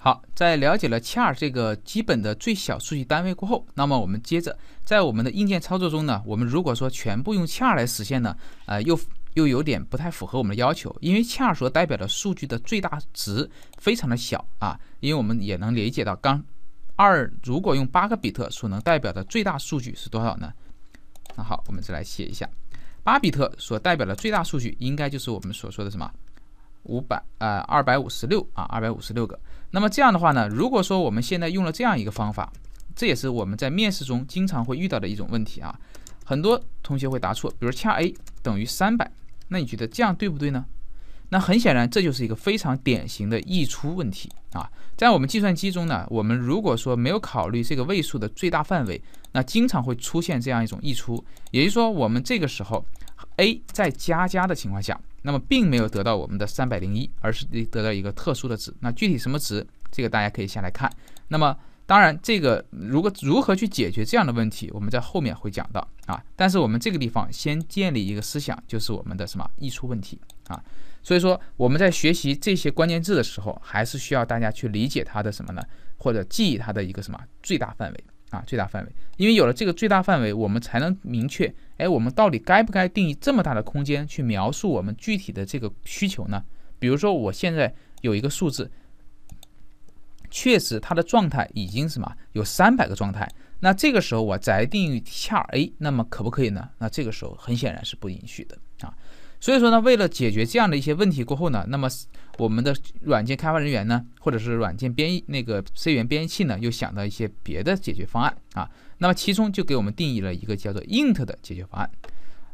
好，在了解了 char 这个基本的最小数据单位过后，那么我们接着在我们的硬件操作中呢，我们如果说全部用 char 来实现呢，呃，又又有点不太符合我们的要求，因为 char 所代表的数据的最大值非常的小啊，因为我们也能理解到，刚二如果用八个比特所能代表的最大数据是多少呢？那好，我们再来写一下，八比特所代表的最大数据应该就是我们所说的什么？五百呃，二百五十六啊，二百五十六个。那么这样的话呢，如果说我们现在用了这样一个方法，这也是我们在面试中经常会遇到的一种问题啊。很多同学会答错，比如恰 a 等于三百，那你觉得这样对不对呢？那很显然，这就是一个非常典型的溢出问题啊。在我们计算机中呢，我们如果说没有考虑这个位数的最大范围，那经常会出现这样一种溢出。也就是说，我们这个时候。a 在加加的情况下，那么并没有得到我们的三百零一，而是得到一个特殊的值。那具体什么值？这个大家可以下来看。那么，当然这个如果如何去解决这样的问题，我们在后面会讲到啊。但是我们这个地方先建立一个思想，就是我们的什么溢出问题啊。所以说我们在学习这些关键字的时候，还是需要大家去理解它的什么呢？或者记忆它的一个什么最大范围？啊，最大范围，因为有了这个最大范围，我们才能明确，哎，我们到底该不该定义这么大的空间去描述我们具体的这个需求呢？比如说，我现在有一个数字，确实它的状态已经什么有三百个状态，那这个时候我再定义下 a，那么可不可以呢？那这个时候很显然是不允许的。所以说呢，为了解决这样的一些问题过后呢，那么我们的软件开发人员呢，或者是软件编译那个 C 语言编译器呢，又想到一些别的解决方案啊。那么其中就给我们定义了一个叫做 int 的解决方案。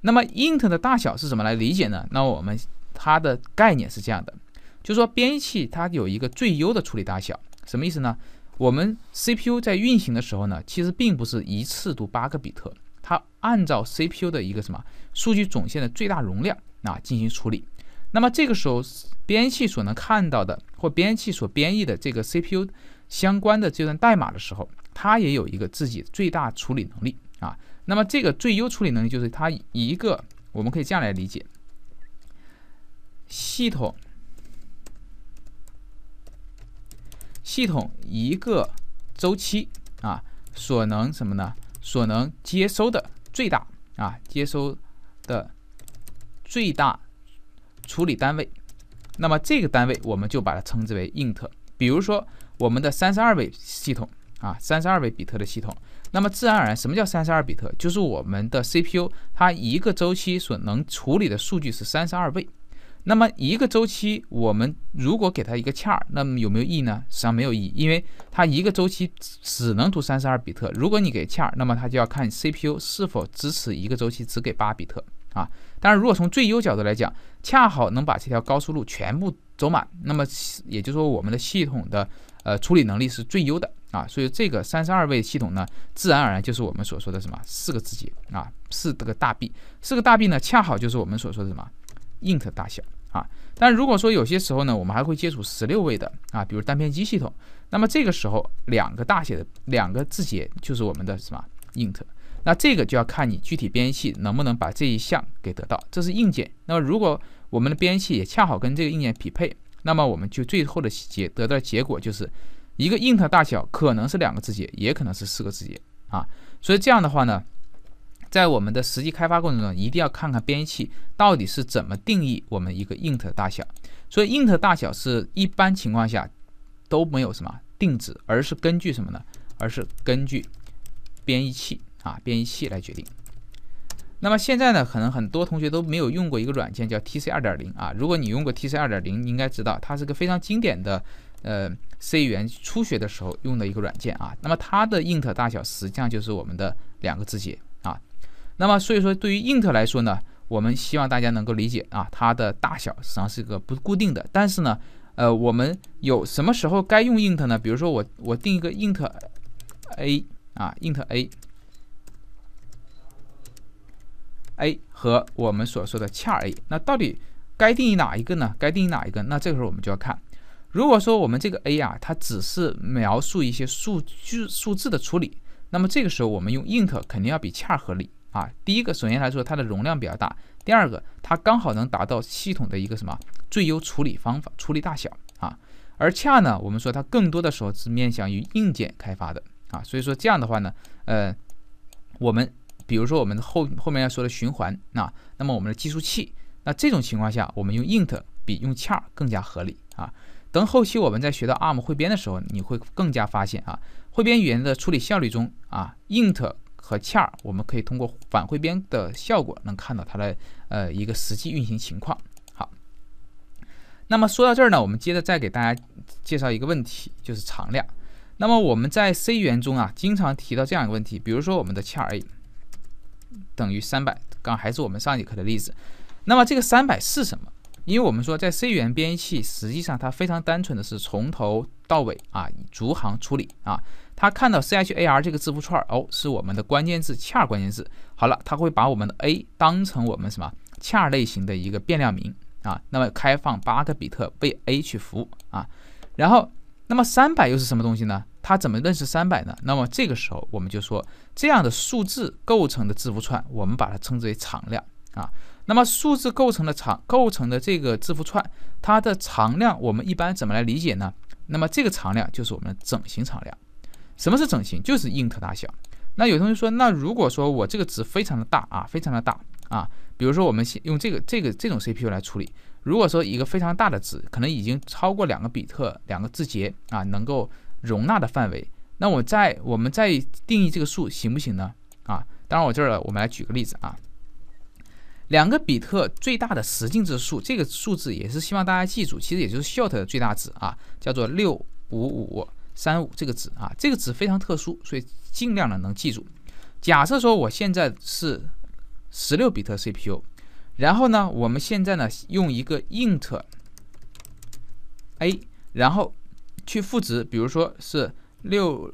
那么 int 的大小是怎么来理解呢？那我们它的概念是这样的，就是说编译器它有一个最优的处理大小，什么意思呢？我们 CPU 在运行的时候呢，其实并不是一次读八个比特，它按照 CPU 的一个什么数据总线的最大容量。啊，进行处理。那么这个时候，编译所能看到的或编译所编译的这个 CPU 相关的这段代码的时候，它也有一个自己最大处理能力啊。那么这个最优处理能力就是它一个，我们可以这样来理解：系统系统一个周期啊，所能什么呢？所能接收的最大啊，接收的。最大处理单位，那么这个单位我们就把它称之为 int。比如说我们的三十二位系统啊，三十二位比特的系统。那么自然而然，什么叫三十二比特？就是我们的 CPU 它一个周期所能处理的数据是三十二位。那么一个周期，我们如果给它一个恰儿，那么有没有意义呢？实际上没有意义，因为它一个周期只能读三十二比特。如果你给恰儿，那么它就要看 CPU 是否支持一个周期只给八比特。啊，当然，如果从最优角度来讲，恰好能把这条高速路全部走满，那么也就是说我们的系统的呃处理能力是最优的啊，所以这个三十二位系统呢，自然而然就是我们所说的什么四个字节啊，四个大 B，四个大 B 呢，恰好就是我们所说的什么 int 大小啊，但如果说有些时候呢，我们还会接触十六位的啊，比如单片机系统，那么这个时候两个大写的两个字节就是我们的什么 int。那这个就要看你具体编译器能不能把这一项给得到，这是硬件。那么如果我们的编译器也恰好跟这个硬件匹配，那么我们就最后的结得到结果就是一个 int 大小可能是两个字节，也可能是四个字节啊。所以这样的话呢，在我们的实际开发过程中，一定要看看编译器到底是怎么定义我们一个 int 的大小。所以 int 大小是一般情况下都没有什么定值，而是根据什么呢？而是根据编译器。啊，编译器来决定。那么现在呢，可能很多同学都没有用过一个软件叫 TC 二点零啊。如果你用过 TC 二点零，应该知道它是个非常经典的，呃，C 语言初学的时候用的一个软件啊。那么它的 int 大小实际上就是我们的两个字节啊。那么所以说，对于 int 来说呢，我们希望大家能够理解啊，它的大小实际上是一个不固定的。但是呢，呃，我们有什么时候该用 int 呢？比如说我我定一个 int a 啊，int a。a 和我们所说的恰 a，那到底该定义哪一个呢？该定义哪一个？那这个时候我们就要看，如果说我们这个 a 啊，它只是描述一些数据数字的处理，那么这个时候我们用 i n t 肯定要比恰合理啊。第一个，首先来说它的容量比较大；第二个，它刚好能达到系统的一个什么最优处理方法、处理大小啊。而恰呢，我们说它更多的时候是面向于硬件开发的啊，所以说这样的话呢，呃，我们。比如说，我们的后后面要说的循环那那么我们的计数器，那这种情况下，我们用 int 比用 char 更加合理啊。等后期我们在学到 ARM 汇编的时候，你会更加发现啊，汇编语言的处理效率中啊，int 和 char，我们可以通过反汇编的效果，能看到它的呃一个实际运行情况。好，那么说到这儿呢，我们接着再给大家介绍一个问题，就是常量。那么我们在 C 语言中啊，经常提到这样一个问题，比如说我们的 char a。等于三百，刚还是我们上节课的例子。那么这个三百是什么？因为我们说在 C 语言编译器，实际上它非常单纯的是从头到尾啊逐行处理啊。它看到 char 这个字符串，哦，是我们的关键字，char 关键字。好了，它会把我们的 a 当成我们什么 char 类型的一个变量名啊。那么开放八个比特为 a 去服务啊。然后，那么三百又是什么东西呢？它怎么认识三百呢？那么这个时候我们就说，这样的数字构成的字符串，我们把它称之为常量啊。那么数字构成的常构成的这个字符串，它的常量我们一般怎么来理解呢？那么这个常量就是我们的整形常量。什么是整形？就是 int 大小。那有同学说，那如果说我这个值非常的大啊，非常的大啊，比如说我们先用这个这个这种 CPU 来处理，如果说一个非常大的值，可能已经超过两个比特、两个字节啊，能够。容纳的范围，那我在我们再定义这个数行不行呢？啊，当然我这儿我们来举个例子啊，两个比特最大的十进制数，这个数字也是希望大家记住，其实也就是 short 的最大值啊，叫做六五五三五这个值啊，这个值非常特殊，所以尽量的能记住。假设说我现在是十六比特 CPU，然后呢，我们现在呢用一个 int a，然后。去赋值，比如说是六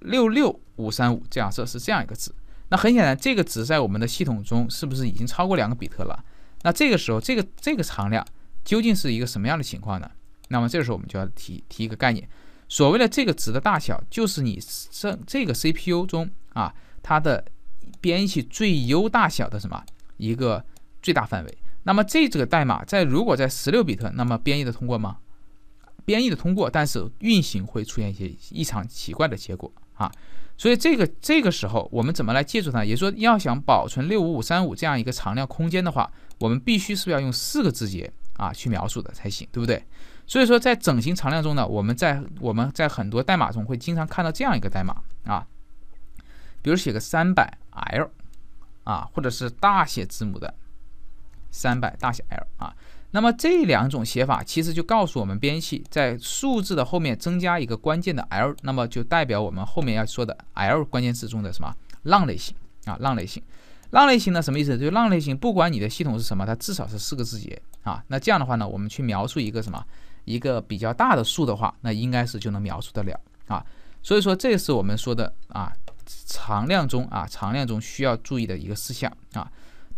六六五三五这样设是这样一个值。那很显然，这个值在我们的系统中是不是已经超过两个比特了？那这个时候，这个这个常量究竟是一个什么样的情况呢？那么这个时候，我们就要提提一个概念，所谓的这个值的大小，就是你这这个 CPU 中啊它的编译最优大小的什么一个最大范围。那么这这个代码在如果在十六比特，那么编译的通过吗？编译的通过，但是运行会出现一些异常奇怪的结果啊，所以这个这个时候我们怎么来借助它？也就是说，要想保存六五五三五这样一个常量空间的话，我们必须是不是要用四个字节啊去描述的才行，对不对？所以说，在整形常量中呢，我们在我们在很多代码中会经常看到这样一个代码啊，比如写个三百 L 啊，或者是大写字母的三百大写 L 啊。那么这两种写法其实就告诉我们，编译在数字的后面增加一个关键的 L，那么就代表我们后面要说的 L 关键字中的什么浪类型啊，浪类型，浪类型呢什么意思？就浪类型，不管你的系统是什么，它至少是四个字节啊。那这样的话呢，我们去描述一个什么一个比较大的数的话，那应该是就能描述得了啊。所以说这是我们说的啊常量中啊常量中需要注意的一个事项啊。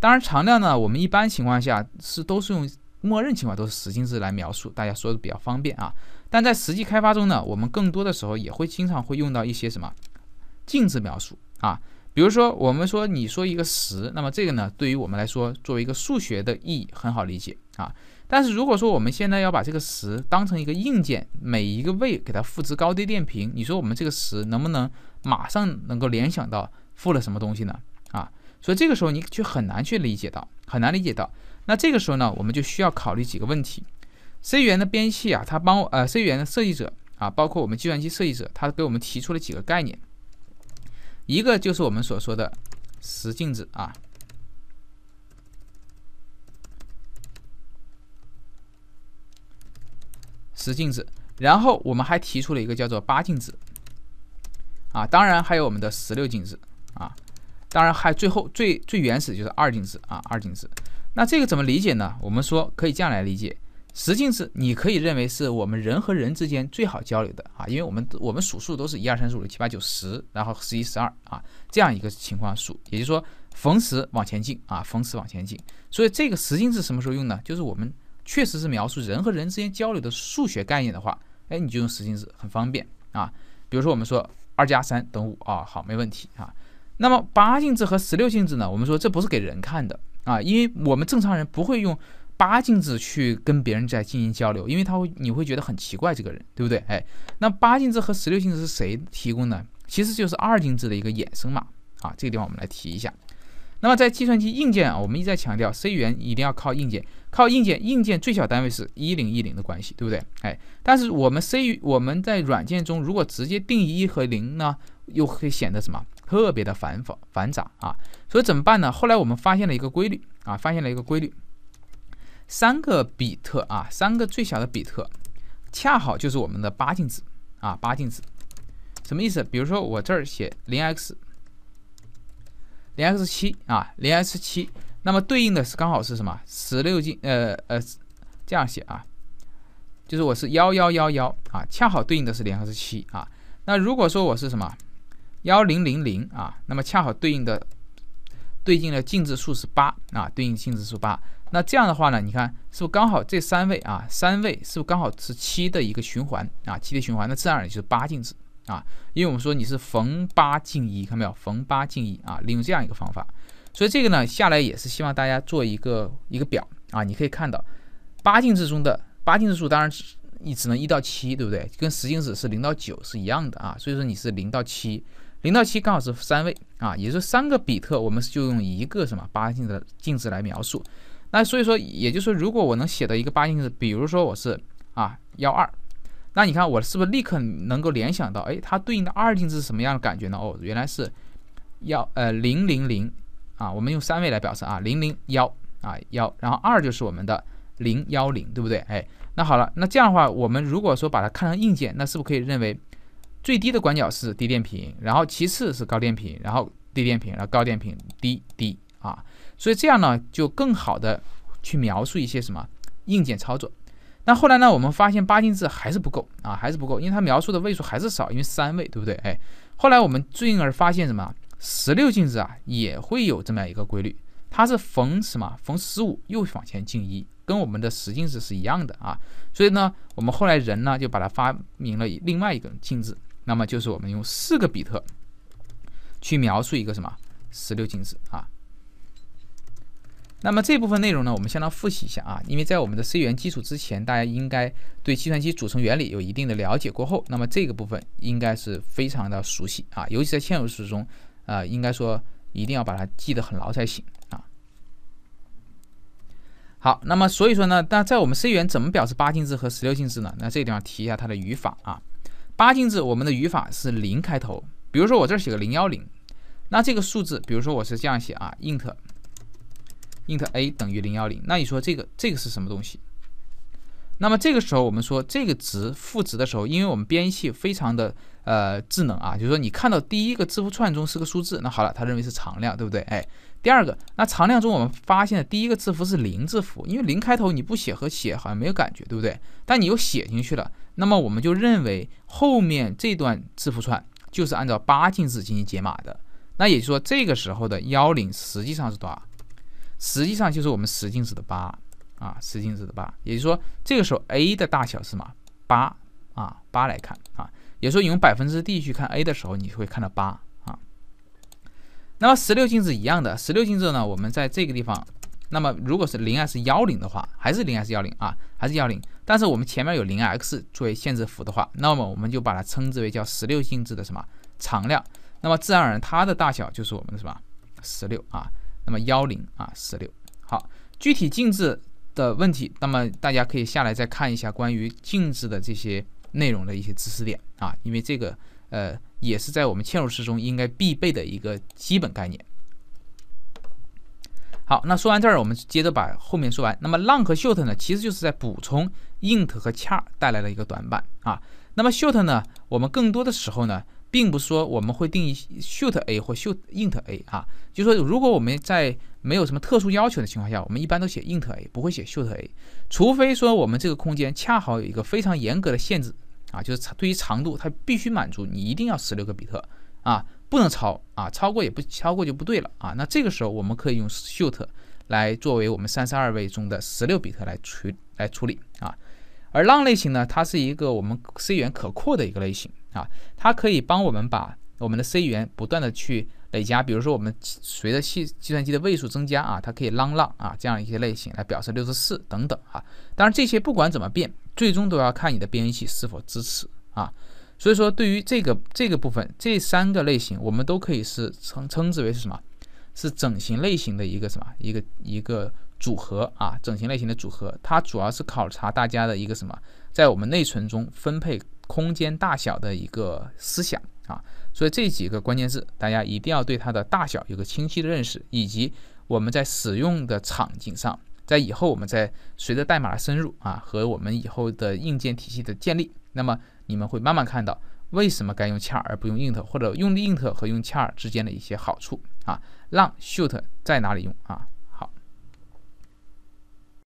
当然，常量呢，我们一般情况下是都是用。默认情况都是十进制来描述，大家说的比较方便啊。但在实际开发中呢，我们更多的时候也会经常会用到一些什么进制描述啊。比如说，我们说你说一个十，那么这个呢，对于我们来说作为一个数学的意义很好理解啊。但是如果说我们现在要把这个十当成一个硬件，每一个位给它赋值高低电平，你说我们这个十能不能马上能够联想到赋了什么东西呢？啊，所以这个时候你却很难去理解到，很难理解到。那这个时候呢，我们就需要考虑几个问题。C 语言的编译啊，它帮呃 C 语言的设计者啊，包括我们计算机设计者，他给我们提出了几个概念。一个就是我们所说的十进制啊，十进制。然后我们还提出了一个叫做八进制啊，当然还有我们的十六进制啊，当然还最后最最原始就是二进制啊，二进制。那这个怎么理解呢？我们说可以这样来理解，十进制你可以认为是我们人和人之间最好交流的啊，因为我们我们数数都是一二三四五六七八九十，然后十一十二啊这样一个情况数，也就是说逢十往前进啊，逢十往前进。所以这个十进制什么时候用呢？就是我们确实是描述人和人之间交流的数学概念的话，哎，你就用十进制很方便啊。比如说我们说二加三等于五啊，好，没问题啊。那么八进制和十六进制呢？我们说这不是给人看的。啊，因为我们正常人不会用八进制去跟别人在进行交流，因为他会，你会觉得很奇怪，这个人，对不对？哎，那八进制和十六进制是谁提供的？其实就是二进制的一个衍生嘛。啊，这个地方我们来提一下。那么在计算机硬件啊，我们一再强调，C 语言一定要靠硬件，靠硬件，硬件最小单位是一零一零的关系，对不对？哎，但是我们 C 语我们在软件中如果直接定义一和零呢，又会显得什么？特别的繁复繁杂啊，所以怎么办呢？后来我们发现了一个规律啊，发现了一个规律，三个比特啊，三个最小的比特，恰好就是我们的八进制啊，八进制什么意思？比如说我这儿写零 x 零 x 七啊，零 x 七，那么对应的是刚好是什么？十六进呃呃这样写啊，就是我是幺幺幺幺啊，恰好对应的是零 x 七啊。那如果说我是什么？幺零零零啊，那么恰好对应的对应的进制数是八啊，对应进制数八。那这样的话呢，你看是不是刚好这三位啊，三位是不是刚好是七的一个循环啊，七的循环？那然而也就是八进制啊，因为我们说你是逢八进一，看到没有？逢八进一啊，利用这样一个方法。所以这个呢下来也是希望大家做一个一个表啊，你可以看到八进制中的八进制数，当然你只能一到七，对不对？跟十进制是零到九是一样的啊，所以说你是零到七。零到七刚好是三位啊，也就是三个比特，我们就用一个什么八进制的进制来描述。那所以说，也就是说，如果我能写到一个八进制，比如说我是啊幺二，那你看我是不是立刻能够联想到，哎，它对应的二进制是什么样的感觉呢？哦，原来是幺呃零零零啊，我们用三位来表示啊，零零幺啊幺，然后二就是我们的零幺零，对不对？哎，那好了，那这样的话，我们如果说把它看成硬件，那是不是可以认为？最低的管角是低电平，然后其次是高电平，然后低电平，然后高电平，低低啊，所以这样呢就更好的去描述一些什么硬件操作。那后来呢，我们发现八进制还是不够啊，还是不够，因为它描述的位数还是少，因为三位，对不对？哎，后来我们进而发现什么，十六进制啊也会有这么样一个规律，它是逢什么逢十五又往前进一，跟我们的十进制是一样的啊，所以呢，我们后来人呢就把它发明了另外一个进制。那么就是我们用四个比特去描述一个什么十六进制啊？那么这部分内容呢，我们相当复习一下啊，因为在我们的 C 语言基础之前，大家应该对计算机组成原理有一定的了解。过后，那么这个部分应该是非常的熟悉啊，尤其在嵌入式中，呃，应该说一定要把它记得很牢才行啊。好，那么所以说呢，那在我们 C 语言怎么表示八进制和十六进制呢？那这个地方提一下它的语法啊。八进制，我们的语法是零开头。比如说，我这儿写个零幺零，那这个数字，比如说我是这样写啊，int int a 等于零幺零，那你说这个这个是什么东西？那么这个时候，我们说这个值赋值的时候，因为我们编译器非常的呃智能啊，就是说你看到第一个字符串中是个数字，那好了，它认为是常量，对不对？哎，第二个，那常量中我们发现第一个字符是零字符，因为零开头你不写和写好像没有感觉，对不对？但你又写进去了，那么我们就认为后面这段字符串就是按照八进制进行解码的。那也就是说，这个时候的幺零实际上是多少？实际上就是我们十进制的八。啊，十进制的八，也就是说，这个时候 a 的大小是嘛，八啊，八来看啊，也说你用百分之 d 去看 a 的时候，你会看到八啊。那么十六进制一样的，十六进制呢，我们在这个地方，那么如果是零 x 幺零的话，还是零 x 幺零啊，还是幺零，但是我们前面有零 x 作为限制符的话，那么我们就把它称之为叫十六进制的什么常量，那么自然而然它的大小就是我们的什么十六啊，那么幺零啊，十六。好，具体进制。的问题，那么大家可以下来再看一下关于静止的这些内容的一些知识点啊，因为这个呃也是在我们嵌入式中应该必备的一个基本概念。好，那说完这儿，我们接着把后面说完。那么 long 和 short 呢，其实就是在补充 int 和 char 带来的一个短板啊。那么 short 呢，我们更多的时候呢。并不是说我们会定义 s h o o t a 或 s h o o t int a 啊，就说如果我们在没有什么特殊要求的情况下，我们一般都写 int a，不会写 s h o o t a，除非说我们这个空间恰好有一个非常严格的限制啊，就是对于长度它必须满足你一定要十六个比特啊，不能超啊，超过也不超过就不对了啊。那这个时候我们可以用 s h o o t 来作为我们三十二位中的十六比特来处来处理啊，而 long 类型呢，它是一个我们 C 语言可扩的一个类型。啊，它可以帮我们把我们的 C 言不断的去累加，比如说我们随着计计算机的位数增加啊，它可以 long long 啊这样一些类型来表示六十四等等啊。当然这些不管怎么变，最终都要看你的编译器是否支持啊。所以说对于这个这个部分这三个类型，我们都可以是称称之为是什么？是整形类型的一个什么一个一个组合啊，整形类型的组合，它主要是考察大家的一个什么，在我们内存中分配。空间大小的一个思想啊，所以这几个关键字大家一定要对它的大小有个清晰的认识，以及我们在使用的场景上，在以后我们在随着代码的深入啊，和我们以后的硬件体系的建立，那么你们会慢慢看到为什么该用 char 而不用 int，或者用 int 和用 char 之间的一些好处啊。long、s h o o t 在哪里用啊？